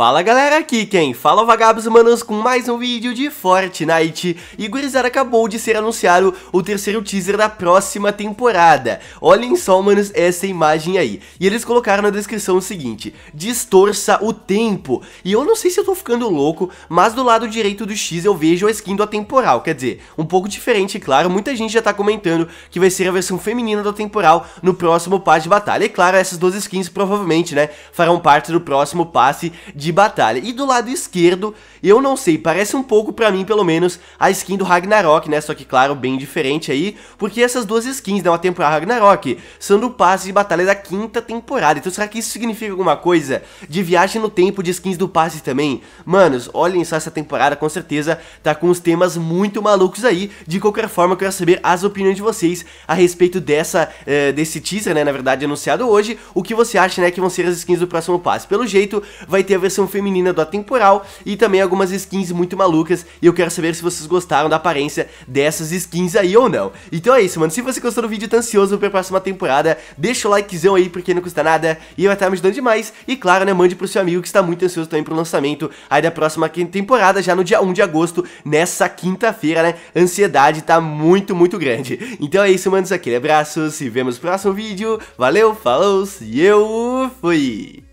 Fala galera, aqui quem fala é vagabos humanos com mais um vídeo de Fortnite E gurizada, acabou de ser anunciado o terceiro teaser da próxima temporada Olhem só, manos, essa imagem aí E eles colocaram na descrição o seguinte Distorça o tempo E eu não sei se eu tô ficando louco, mas do lado direito do X eu vejo a skin do Atemporal Quer dizer, um pouco diferente, claro, muita gente já tá comentando que vai ser a versão feminina do Atemporal no próximo passe de batalha E claro, essas duas skins provavelmente, né, farão parte do próximo passe de de batalha. E do lado esquerdo, eu não sei, parece um pouco para mim pelo menos a skin do Ragnarok, né? Só que claro, bem diferente aí, porque essas duas skins da né? uma temporada Ragnarok são do passe de batalha da quinta temporada. Então será que isso significa alguma coisa de viagem no tempo de skins do passe também? Manos, olhem só essa temporada, com certeza tá com uns temas muito malucos aí. De qualquer forma, eu quero saber as opiniões de vocês a respeito dessa eh, desse teaser, né, na verdade anunciado hoje, o que você acha, né, que vão ser as skins do próximo passe. Pelo jeito, vai ter a versão versão feminina do Atemporal e também algumas skins muito malucas. E eu quero saber se vocês gostaram da aparência dessas skins aí ou não. Então é isso, mano. Se você gostou do vídeo e tá ansioso pra próxima temporada, deixa o likezão aí porque não custa nada e vai estar tá me ajudando demais. E claro, né, mande pro seu amigo que está muito ansioso também pro lançamento aí da próxima temporada, já no dia 1 de agosto, nessa quinta-feira, né? Ansiedade tá muito, muito grande. Então é isso, mano. Aquele abraço, se vemos no próximo vídeo. Valeu, falou e eu fui!